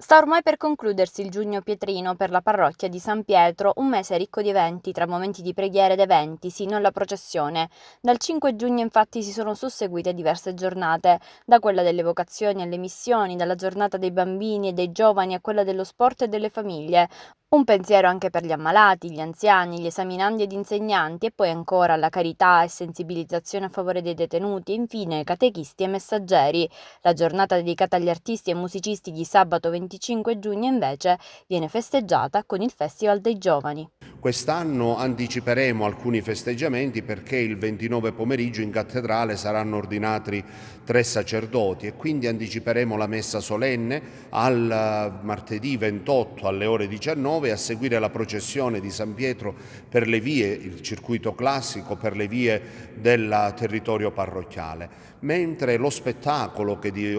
Sta ormai per concludersi il giugno pietrino per la parrocchia di San Pietro, un mese ricco di eventi, tra momenti di preghiera ed eventi, sino alla processione. Dal 5 giugno infatti si sono susseguite diverse giornate, da quella delle vocazioni alle missioni, dalla giornata dei bambini e dei giovani a quella dello sport e delle famiglie, un pensiero anche per gli ammalati, gli anziani, gli esaminandi ed insegnanti e poi ancora alla carità e sensibilizzazione a favore dei detenuti e infine catechisti e messaggeri. La giornata dedicata agli artisti e musicisti di sabato 25 giugno invece viene festeggiata con il Festival dei Giovani. Quest'anno anticiperemo alcuni festeggiamenti perché il 29 pomeriggio in cattedrale saranno ordinati tre sacerdoti e quindi anticiperemo la messa solenne al eh, martedì 28 alle ore 19 19 a seguire la processione di San Pietro per le vie, il circuito classico, per le vie del territorio parrocchiale, mentre lo spettacolo che di,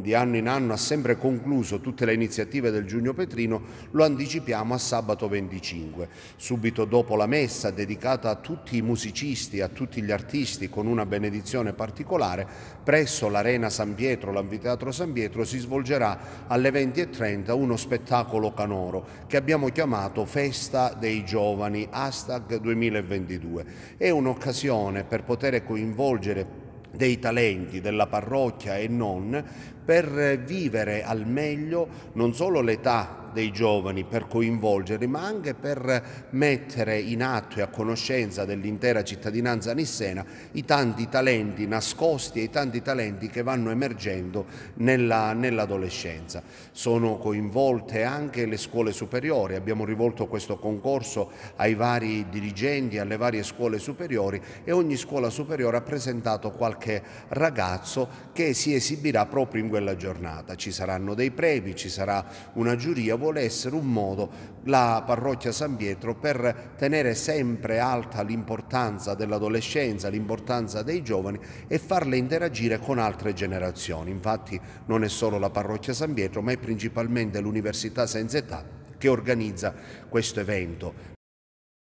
di anno in anno ha sempre concluso tutte le iniziative del Giugno Petrino lo anticipiamo a sabato 25, subito dopo la messa dedicata a tutti i musicisti, a tutti gli artisti con una benedizione particolare, presso l'Arena San Pietro, l'Anfiteatro San Pietro si svolgerà alle 20.30 uno spettacolo canoro che abbiamo abbiamo chiamato Festa dei Giovani, hashtag 2022. È un'occasione per poter coinvolgere dei talenti della parrocchia e non per vivere al meglio non solo l'età dei giovani per coinvolgerli, ma anche per mettere in atto e a conoscenza dell'intera cittadinanza nissena i tanti talenti nascosti e i tanti talenti che vanno emergendo nella, nell'adolescenza. Sono coinvolte anche le scuole superiori, abbiamo rivolto questo concorso ai vari dirigenti, alle varie scuole superiori e ogni scuola superiore ha presentato qualche ragazzo che si esibirà proprio in questo quella giornata. Ci saranno dei premi, ci sarà una giuria, vuole essere un modo la parrocchia San Pietro per tenere sempre alta l'importanza dell'adolescenza, l'importanza dei giovani e farle interagire con altre generazioni. Infatti non è solo la parrocchia San Pietro, ma è principalmente l'Università Senza Età che organizza questo evento.